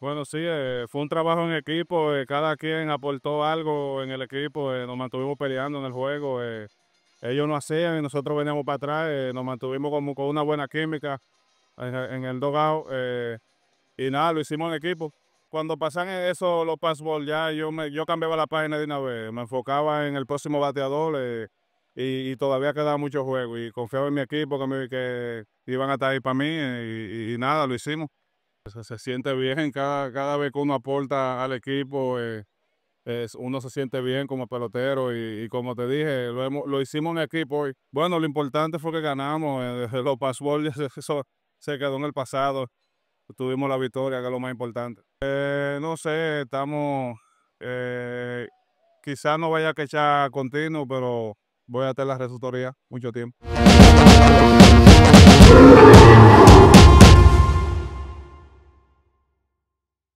Bueno, sí, eh, fue un trabajo en equipo, eh, cada quien aportó algo en el equipo, eh, nos mantuvimos peleando en el juego, ellos no hacían y nosotros veníamos para atrás, nos mantuvimos como con una buena química en, el dogado y nada, lo hicimos en equipo. Cuando pasan eso, los passballs, ya yo, me, yo cambiaba la página de una vez, me enfocaba en el próximo bateador y, todavía quedaba mucho juego y confiaba en mi equipo que, que iban a estar ahí para mí y nada, lo hicimos. Se, siente bien cada, cada vez que uno aporta al equipo. Eh, es, uno se siente bien como pelotero y, como te dije, lo, hicimos en equipo. Y, bueno, lo importante fue que ganamos. Eh, los passwords eso se quedó en el pasado. Tuvimos la victoria, que es lo más importante. Eh, no sé, estamos... quizás no vaya a echar continuo, pero voy a hacer la resultoría mucho tiempo.